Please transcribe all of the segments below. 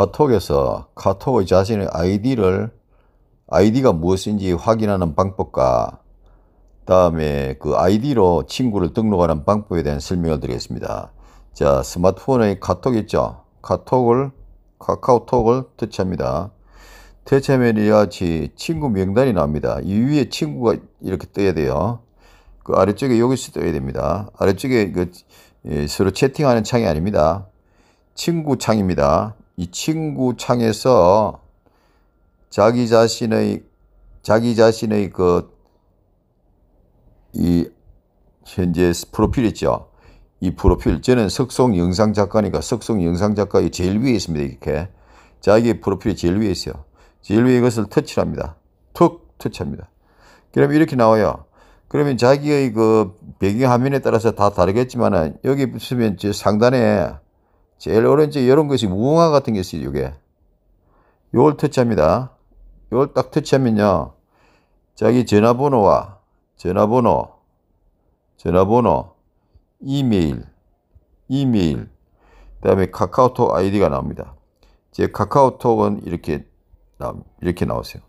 카톡에서 카톡의 자신의 아이디를 아이디가 무엇인지 확인하는 방법과 다음에 그 아이디로 친구를 등록하는 방법에 대한 설명을 드리겠습니다. 자, 스마트폰의 카톡 있죠? 카톡을 카카오톡을 터치합니다. 대체면이 같이 친구 명단이 나옵니다. 이 위에 친구가 이렇게 떠야 돼요. 그 아래쪽에 여기서 떠야 됩니다. 아래쪽에 그 서로 채팅하는 창이 아닙니다. 친구 창입니다. 이 친구 창에서 자기 자신의 자기 자신의 그이 현재 프로필 있죠. 이 프로필 저는 석송 영상 작가니까 석송 영상 작가의 제일 위에 있습니다. 이렇게 자기 프로필이 제일 위에 있어요. 제일 위에 이것을 터치합니다. 툭 터치합니다. 그러면 이렇게 나와요. 그러면 자기의 그 배경 화면에 따라서 다 다르겠지만은 여기 보시면 상단에 제일 오른쪽 이런 것이 무궁화 같은 게 있어요. 이게. 요걸 터치합니다. 요걸 딱 터치하면요. 자기 전화번호와 전화번호, 전화번호, 이메일, 이메일, 그 다음에 카카오톡 아이디가 나옵니다. 제 카카오톡은 이렇게, 이렇게 나오세요.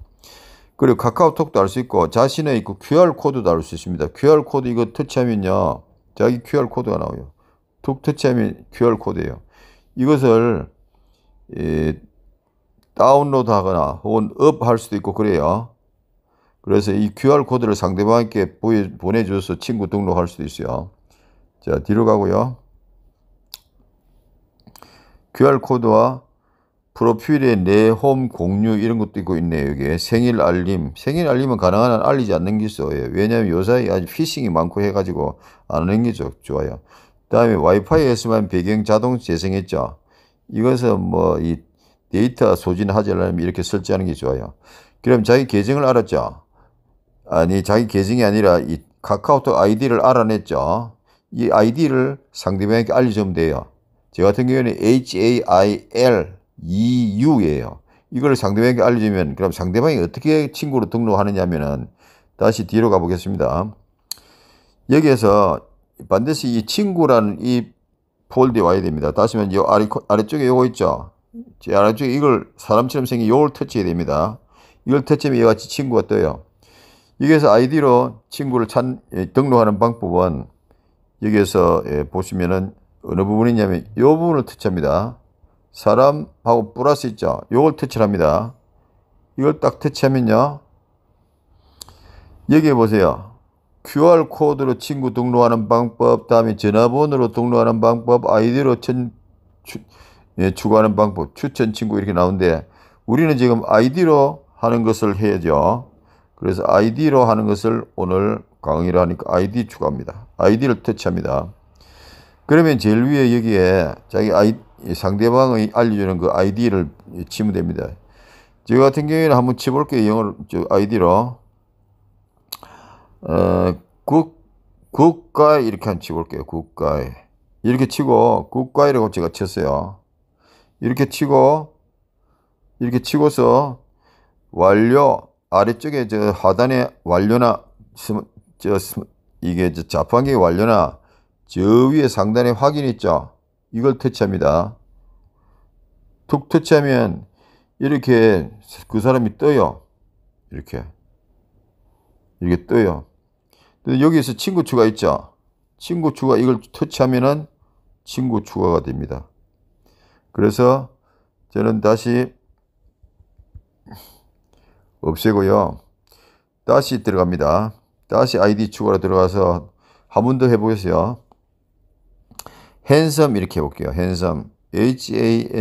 그리고 카카오톡도 알 수 있고, 자신의 있 QR코드도 알 수 있습니다. QR코드 이거 터치하면요. 자기 QR코드가 나와요. 툭 터치하면 QR코드예요 이것을 다운로드 하거나 혹은 업할 수도 있고 그래요. 그래서 이 QR코드를 상대방에 보내줘서 친구 등록할 수도 있어요. 자, 뒤로 가고요. QR코드와 프로필에 내 홈 공유 이런 것도 있고 있네요. 여기 생일 알림. 생일 알림은 가능한 한 알리지 않는 게 있어요. 왜냐하면 요사이 아주 피싱이 많고 해가지고 안 하는 게 좋아요. 다음에 와이파이에서만 배경 자동 재생했죠. 이것은 뭐 이 데이터 소진 하려면 이렇게 설치하는 게 좋아요. 그럼 자기 계정을 알았죠. 아니 자기 계정이 아니라 이 카카오톡 아이디를 알아냈죠. 이 아이디를 상대방에게 알려주면 돼요. 저 같은 경우에는 HAIL2U예요. E 이걸 상대방에게 알려주면 그럼 상대방이 어떻게 친구로 등록하느냐면은 다시 뒤로 가보겠습니다. 여기에서 반드시 이 친구라는 이 폴드에 와야 됩니다. 다시 말해, 요 아래, 아래쪽에 요거 있죠? 제 아래쪽에 이걸 사람처럼 생긴 요걸 터치해야 됩니다. 이걸 터치하면 이와 같이 친구가 떠요. 여기에서 아이디로 친구를 찬, 예, 등록하는 방법은 여기에서 예, 보시면은 어느 부분이냐면 이 부분을 터치합니다. 사람하고 플러스 있죠. 요걸 터치를 합니다. 이걸 딱 터치하면요. 여기에 보세요. QR코드로 친구 등록하는 방법, 다음에 전화번호로 등록하는 방법, 아이디로 천, 추, 예, 추구하는 방법, 추천 친구 이렇게 나오는데 우리는 지금 아이디로 하는 것을 해야죠. 그래서 아이디로 하는 것을 오늘 강의를 하니까 아이디 추가합니다. 아이디를 터치합니다. 그러면 제일 위에 여기에 자기 아이 상대방의 알려주는 그 아이디를 치면 됩니다. 저 같은 경우에는 한번 치볼게요. 영어 아이디로. 에, 어, 국, 국가에 이렇게 한치볼게요 국가에. 이렇게 치고 국가이라고 제가 쳤어요. 이렇게 치고 이렇게 치고서 완료 아래쪽에 저 하단에 완료나 스저스 이게 저 자판기 완료나 저 위에 상단에 확인 있죠. 이걸 터치합니다. 툭 터치하면 이렇게 그 사람이 떠요. 이렇게 이렇게 떠요. 여기에서 친구 추가 있죠. 친구 추가 이걸 터치하면은 친구 추가가 됩니다. 그래서 저는 다시 없애고요. 다시 들어갑니다. 다시 아이디 추가로 들어가서 한 번 더 해보겠어요. 핸섬 이렇게 해볼게요. 핸섬 H-A-N-D-S-O-M-E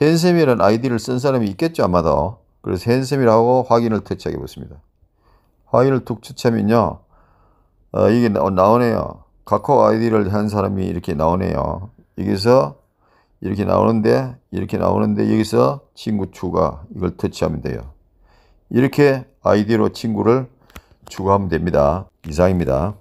핸섬이라는 아이디를 쓴 사람이 있겠죠 아마도. 그래서 핸섬이라고 확인을 터치하게 보습니다 화일 둑추체면요. 어, 이게 나, 오네요 각호 아이디를 한 사람이 이렇게 나오네요. 여기서 이렇게 나오는데 이렇게 나오는데 여기서 친구 추가 이걸 터치하면 돼요. 이렇게 아이디로 친구를 추가하면 됩니다. 이상입니다.